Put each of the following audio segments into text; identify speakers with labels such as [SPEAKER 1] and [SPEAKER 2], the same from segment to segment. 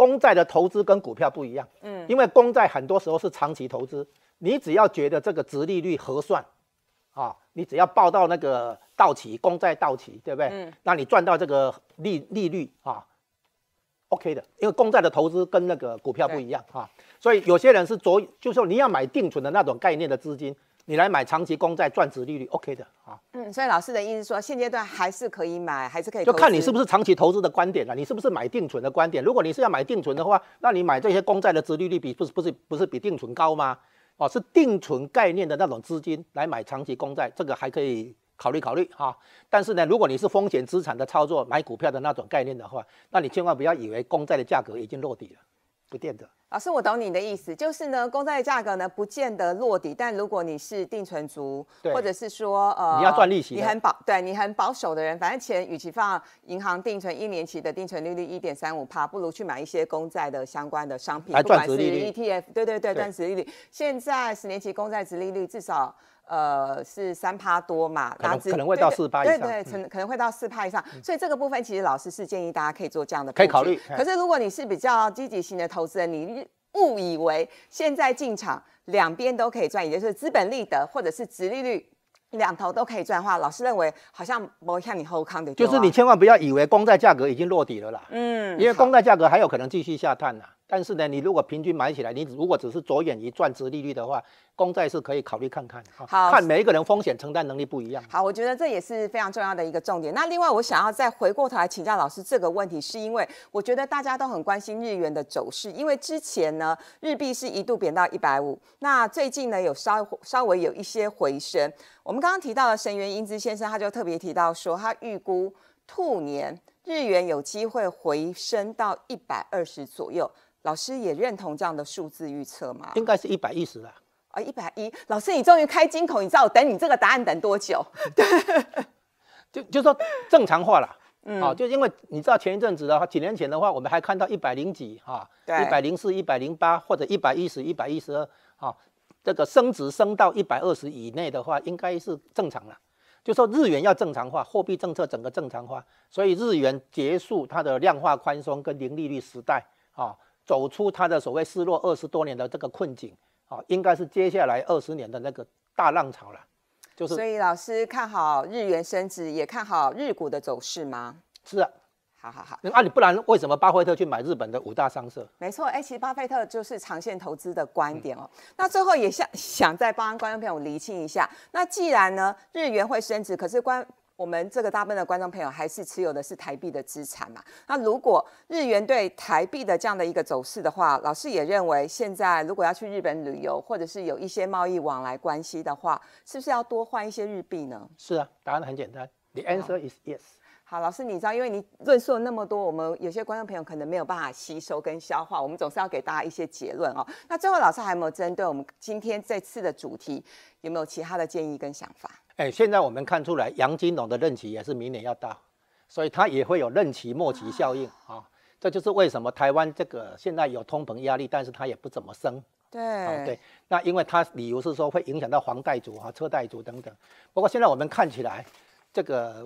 [SPEAKER 1] 公债的投资跟股票不一样，嗯，因为公债很多时候是长期投资，你只要觉得这个值利率合算，啊，你只要报到那个到期公债到期，对不对？嗯，那你赚到这个利利率啊，OK 的，因为公债的投资跟那个股票不一样啊，所以有些人是做，就是说你要买定存的那种概念的资金。你来买长期公债赚值利率，OK 的啊。
[SPEAKER 2] 嗯，所以老师的意思说，现阶段还是可以买，还是可以。就看你是不
[SPEAKER 1] 是长期投资的观点了，你是不是买定存的观点？如果你是要买定存的话，那你买这些公债的值利率比不是不是不是比定存高吗？哦，是定存概念的那种资金来买长期公债，这个还可以考虑考虑啊。但是呢，如果你是风险资产的操作，买股票的那种概念的话，那你千万不要以为公债的价格已经落地了，不见的。
[SPEAKER 2] 老师，我懂你的意思，就是呢，公债的价格呢，不见得落底。但如果你是定存族，或者是说呃，你要赚利息，你很保，对你很保守的人，反正钱与其放银行定存一年期的定存利率一点三五帕，不如去买一些公债的相关的商品，不管是 ETF，对对对，赚值利率。现在十年期公债值利率至少呃是三趴多嘛，可能可能会到四趴以上，对对，可能可能会到四趴以上。所以这个部分其实老师是建议大家可以做这样的可以考虑。可是如果你是比较积极型的投资人，你误以为现在进场两边都可以赚，也就是资本利得或者是殖利率两头都可以赚的话，老师认为好像不像你后康的。就是你千
[SPEAKER 1] 万不要以为公债价格已经落底了啦，嗯，因为公债价格还有可能继续下探呢。但是呢，你如果平均买起来，你如果只是着眼于赚值利率的话，公债是可以考虑看看。好，看每一个人风险承担能力不一样。
[SPEAKER 2] 好，我觉得这也是非常重要的一个重点。那另外，我想要再回过头来请教老师这个问题，是因为我觉得大家都很关心日元的走势，因为之前呢，日币是一度贬到一百五，那最近呢，有稍稍微有一些回升。我们刚刚提到的神原英之先生，他就特别提到说，他预估兔年日元有机会回升到一百二十左右。老师也认同这样的数字预测吗？应该是一百一十了啊，一百一。老师，你终于开金口，你知道我等你这个答案等多久？对，就就
[SPEAKER 1] 说正常化了。嗯，哦，就因为你知道前一阵子的话，几年前的话，我们还看到一百零几哈，一百零四、一百零八或者一百一十一、百一十二啊，这个升值升到一百二十以内的话，应该是正常了。就说日元要正常化，货币政策整个正常化，所以日元结束它的量化宽松跟零利率时代啊。走出他的所谓失落二十多年的这个困境啊，应该是接下来二十年的那个大浪潮了。就是所以
[SPEAKER 2] 老师看好日元升值，也看好日股的走势吗？是啊，好好好。
[SPEAKER 1] 那你不然为什么巴菲特去买日本的五大商社？
[SPEAKER 2] 没错，哎，其实巴菲特就是长线投资的观点哦。那最后也想想再帮观众朋友理清一下，那既然呢日元会升值，可是关。我们这个大部分的观众朋友还是持有的是台币的资产嘛？那如果日元对台币的这样的一个走势的话，老师也认为现在如果要去日本旅游，或者是有一些贸易往来关系的话，是不是要多换一些日币呢？是啊，答案很简单，The answer is yes。好，老师，你知道，因为你论述了那么多，我们有些观众朋友可能没有办法吸收跟消化，我们总是要给大家一些结论哦。那最后，老师还有没有针对我们今天这次的主题，有没有其他的建议跟想法？
[SPEAKER 1] 哎，现在我们看出来，杨金龙的任期也是明年要到，所以他也会有任期末期效应啊。这就是为什么台湾这个现在有通膨压力，但是他也不怎么升。
[SPEAKER 2] 对，对。
[SPEAKER 1] 那因为他理由是说会影响到房贷族啊、车贷族等等。不过现在我们看起来，这个。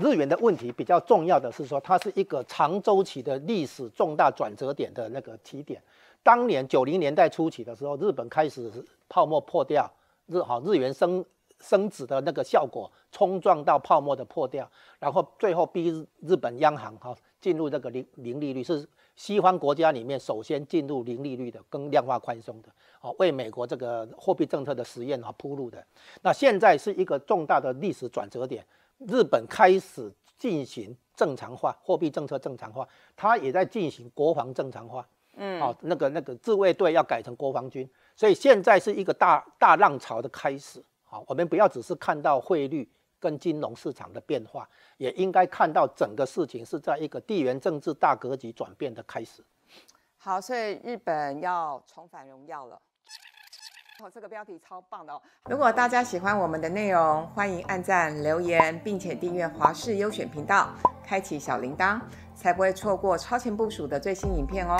[SPEAKER 1] 日元的问题比较重要的是说，它是一个长周期的历史重大转折点的那个起点。当年九零年代初期的时候，日本开始泡沫破掉，日好日元升升值的那个效果冲撞到泡沫的破掉，然后最后逼日日本央行哈进入这个零零利率，是西方国家里面首先进入零利率的，跟量化宽松的，哦为美国这个货币政策的实验啊铺路的。那现在是一个重大的历史转折点。日本开始进行正常化货币政策正常化，它也在进行国防正常化。嗯，哦，那个那个自卫队要改成国防军，所以现在是一个大大浪潮的开始。好，我们不要只是看到汇率跟金融市场的变化，也应该看到整个事情是在一个地缘政治大格局转变的开始。
[SPEAKER 2] 好，所以日本要重返荣耀了。这个标题超棒的哦！如果大家喜欢我们的内容，欢迎按赞、留言，并且订阅华视优选频道，开启小铃铛，才不会错过超前部署的最新影片哦。